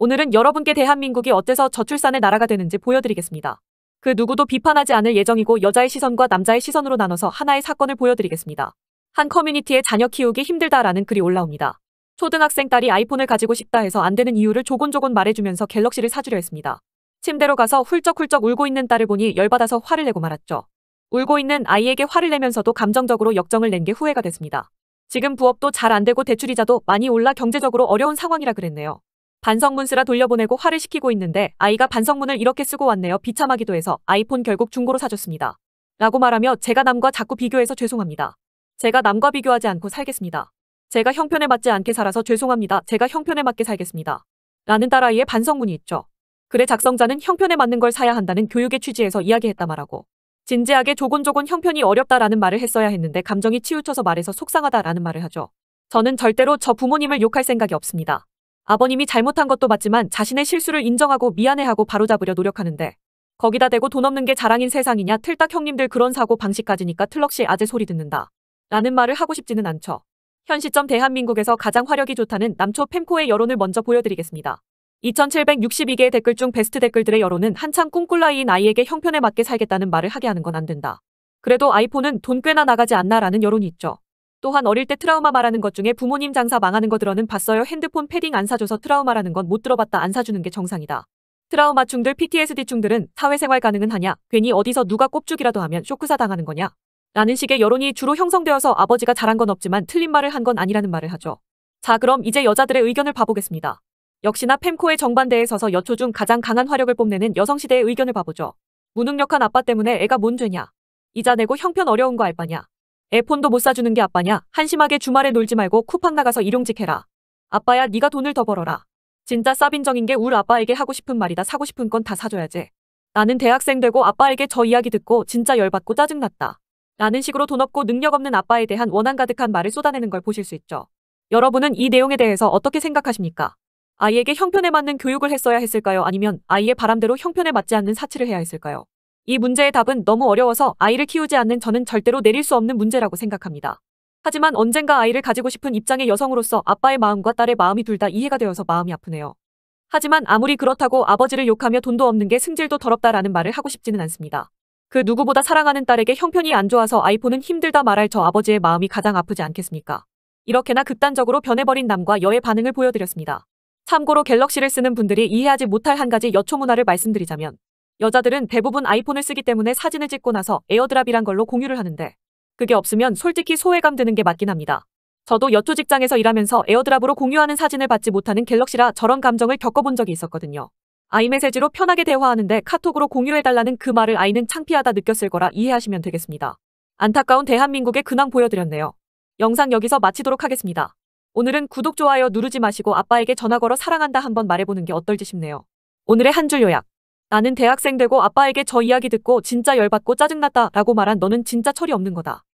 오늘은 여러분께 대한민국이 어째서 저출산의 나라가 되는지 보여드리겠습니다. 그 누구도 비판하지 않을 예정이고 여자의 시선과 남자의 시선으로 나눠서 하나의 사건을 보여드리겠습니다. 한 커뮤니티에 자녀 키우기 힘들다라는 글이 올라옵니다. 초등학생 딸이 아이폰을 가지고 싶다 해서 안 되는 이유를 조곤조곤 말해주면서 갤럭시를 사주려 했습니다. 침대로 가서 훌쩍훌쩍 울고 있는 딸을 보니 열받아서 화를 내고 말았죠. 울고 있는 아이에게 화를 내면서도 감정적으로 역정을 낸 게 후회가 됐습니다. 지금 부업도 잘 안 되고 대출이자도 많이 올라 경제적으로 어려운 상황이라 그랬네요. 반성문 쓰라 돌려보내고 화를 시키고 있는데 아이가 반성문을 이렇게 쓰고 왔네요. 비참하기도 해서 아이폰 결국 중고로 사줬습니다. 라고 말하며 제가 남과 자꾸 비교해서 죄송합니다. 제가 남과 비교하지 않고 살겠습니다. 제가 형편에 맞지 않게 살아서 죄송합니다. 제가 형편에 맞게 살겠습니다. 라는 딸아이의 반성문이 있죠. 그래 작성자는 형편에 맞는 걸 사야 한다는 교육의 취지에서 이야기했다 말하고 진지하게 조곤조곤 형편이 어렵다라는 말을 했어야 했는데 감정이 치우쳐서 말해서 속상하다라는 말을 하죠. 저는 절대로 저 부모님을 욕할 생각이 없습니다. 아버님이 잘못한 것도 맞지만 자신의 실수를 인정하고 미안해하고 바로잡으려 노력하는데 거기다 대고 돈 없는 게 자랑인 세상이냐 틀딱 형님들 그런 사고 방식 까지니까 틀럭시 아재 소리 듣는다. 라는 말을 하고 싶지는 않죠. 현 시점 대한민국에서 가장 화력이 좋다는 남초 펜코의 여론을 먼저 보여드리겠습니다. 2762개의 댓글 중 베스트 댓글들의 여론은 한창 꿈꿀 나이인 아이에게 형편에 맞게 살겠다는 말을 하게 하는 건 안 된다. 그래도 아이폰은 돈 꽤나 나가지 않나라는 여론이 있죠. 또한 어릴 때 트라우마 말하는 것 중에 부모님 장사 망하는 거 들어는 봤어요. 핸드폰 패딩 안 사줘서 트라우마라는 건 못 들어봤다 안 사주는 게 정상이다. 트라우마충들 PTSD충들은 사회생활 가능은 하냐 괜히 어디서 누가 꼽죽이라도 하면 쇼크사 당하는 거냐 라는 식의 여론이 주로 형성되어서 아버지가 잘한 건 없지만 틀린 말을 한 건 아니라는 말을 하죠. 자 그럼 이제 여자들의 의견을 봐보겠습니다. 역시나 펜코의 정반대에 서서 여초 중 가장 강한 화력을 뽐내는 여성시대의 의견을 봐보죠. 무능력한 아빠 때문에 애가 뭔 죄냐 이자 내고 형편 어려운 거 알바냐 에폰도 못 사주는 게 아빠냐? 한심하게 주말에 놀지 말고 쿠팡 나가서 일용직 해라. 아빠야 네가 돈을 더 벌어라. 진짜 싸빈정인 게 울 아빠에게 하고 싶은 말이다 사고 싶은 건 다 사줘야지. 나는 대학생 되고 아빠에게 저 이야기 듣고 진짜 열받고 짜증났다. 라는 식으로 돈 없고 능력 없는 아빠에 대한 원한 가득한 말을 쏟아내는 걸 보실 수 있죠. 여러분은 이 내용에 대해서 어떻게 생각하십니까? 아이에게 형편에 맞는 교육을 했어야 했을까요? 아니면 아이의 바람대로 형편에 맞지 않는 사치를 해야 했을까요? 이 문제의 답은 너무 어려워서 아이를 키우지 않는 저는 절대로 내릴 수 없는 문제라고 생각합니다. 하지만 언젠가 아이를 가지고 싶은 입장의 여성으로서 아빠의 마음과 딸의 마음이 둘 다 이해가 되어서 마음이 아프네요. 하지만 아무리 그렇다고 아버지를 욕하며 돈도 없는 게 승질도 더럽다라는 말을 하고 싶지는 않습니다. 그 누구보다 사랑하는 딸에게 형편이 안 좋아서 아이폰은 힘들다 말할 저 아버지의 마음이 가장 아프지 않겠습니까? 이렇게나 극단적으로 변해버린 남과 여의 반응을 보여드렸습니다. 참고로 갤럭시를 쓰는 분들이 이해하지 못할 한 가지 여초 문화를 말씀드리자면 여자들은 대부분 아이폰을 쓰기 때문에 사진을 찍고 나서 에어드랍이란 걸로 공유를 하는데 그게 없으면 솔직히 소외감 드는 게 맞긴 합니다. 저도 여초 직장에서 일하면서 에어드랍으로 공유하는 사진을 받지 못하는 갤럭시라 저런 감정을 겪어본 적이 있었거든요. 아이메시지로 편하게 대화하는데 카톡으로 공유해달라는 그 말을 아이는 창피하다 느꼈을 거라 이해하시면 되겠습니다. 안타까운 대한민국의 근황 보여드렸네요. 영상 여기서 마치도록 하겠습니다. 오늘은 구독, 좋아요 누르지 마시고 아빠에게 전화 걸어 사랑한다 한번 말해보는 게 어떨지 싶네요. 오늘의 한 줄 요약. 나는 대학생 되고 아빠에게 저 이야기 듣고 진짜 열받고 짜증났다 라고 말한 너는 진짜 철이 없는 거다.